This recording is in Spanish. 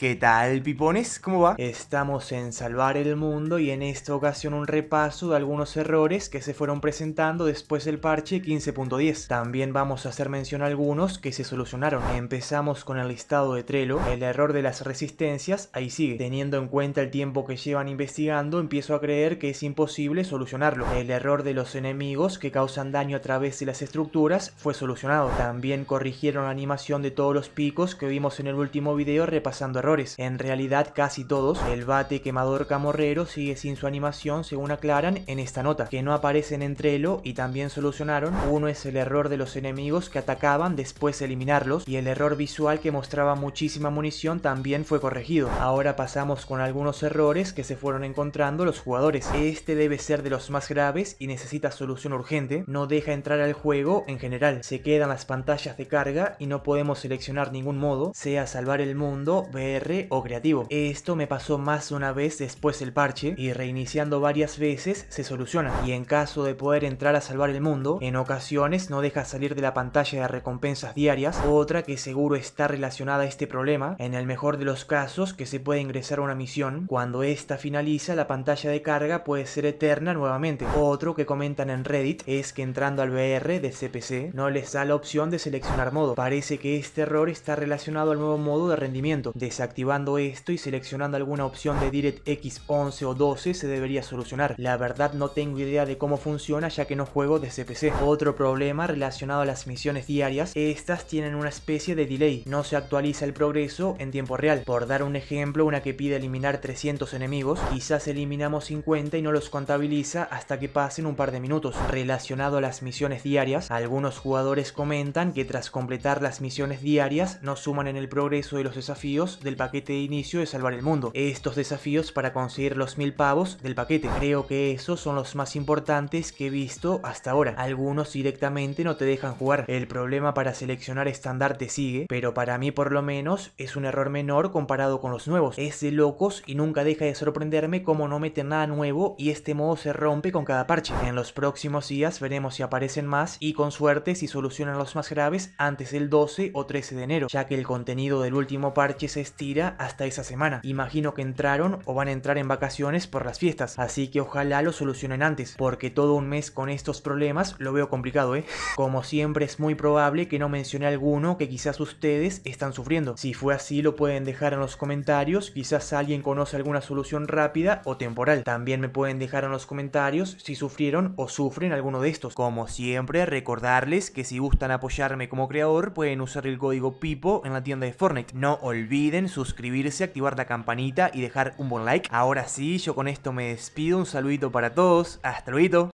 ¿Qué tal, pipones? ¿Cómo va? Estamos en Salvar el Mundo y en esta ocasión un repaso de algunos errores que se fueron presentando después del parche 15.10. También vamos a hacer mención a algunos que se solucionaron. Empezamos con el listado de Trello, el error de las resistencias, ahí sigue. Teniendo en cuenta el tiempo que llevan investigando, empiezo a creer que es imposible solucionarlo. El error de los enemigos que causan daño a través de las estructuras fue solucionado. También corrigieron la animación de todos los picos que vimos en el último video repasando errores. En realidad casi todos. El bate quemador camorrero sigue sin su animación según aclaran en esta nota, que no aparecen entre lo y también solucionaron. Uno es el error de los enemigos que atacaban después de eliminarlos y el error visual que mostraba muchísima munición también fue corregido. Ahora pasamos con algunos errores que se fueron encontrando los jugadores. Este debe ser de los más graves y necesita solución urgente. No deja entrar al juego en general. Se quedan las pantallas de carga y no podemos seleccionar ningún modo, sea salvar el mundo, ver o creativo. Esto me pasó más una vez después del parche y reiniciando varias veces se soluciona. Y en caso de poder entrar a salvar el mundo, en ocasiones no deja salir de la pantalla de recompensas diarias, otra que seguro está relacionada a este problema, en el mejor de los casos que se puede ingresar a una misión, cuando esta finaliza la pantalla de carga puede ser eterna nuevamente. Otro que comentan en Reddit es que entrando al VR de CPC no les da la opción de seleccionar modo, parece que este error está relacionado al nuevo modo de rendimiento, activando esto y seleccionando alguna opción de DirectX 11 o 12 se debería solucionar. La verdad no tengo idea de cómo funciona ya que no juego desde PC. Otro problema relacionado a las misiones diarias, estas tienen una especie de delay, no se actualiza el progreso en tiempo real. Por dar un ejemplo, una que pide eliminar 300 enemigos, quizás eliminamos 50 y no los contabiliza hasta que pasen un par de minutos. Relacionado a las misiones diarias, algunos jugadores comentan que tras completar las misiones diarias no suman en el progreso de los desafíos el paquete de inicio de salvar el mundo. Estos desafíos para conseguir los mil pavos del paquete. Creo que esos son los más importantes que he visto hasta ahora. Algunos directamente no te dejan jugar. El problema para seleccionar estándar te sigue, pero para mí por lo menos es un error menor comparado con los nuevos. Es de locos y nunca deja de sorprenderme cómo no meten nada nuevo y este modo se rompe con cada parche. En los próximos días veremos si aparecen más y con suerte si solucionan los más graves antes del 12 o 13 de enero, ya que el contenido del último parche es este hasta esa semana. Imagino que entraron o van a entrar en vacaciones por las fiestas, así que ojalá lo solucionen antes, porque todo un mes con estos problemas lo veo complicado, ¿eh? Como siempre es muy probable que no mencioné alguno que quizás ustedes están sufriendo. Si fue así lo pueden dejar en los comentarios, quizás alguien conoce alguna solución rápida o temporal. También me pueden dejar en los comentarios si sufrieron o sufren alguno de estos. Como siempre, recordarles que si gustan apoyarme como creador pueden usar el código PIPO en la tienda de Fortnite. No olviden suscribirse, activar la campanita y dejar un buen like. Ahora sí, yo con esto me despido. Un saludito para todos. Hasta luego.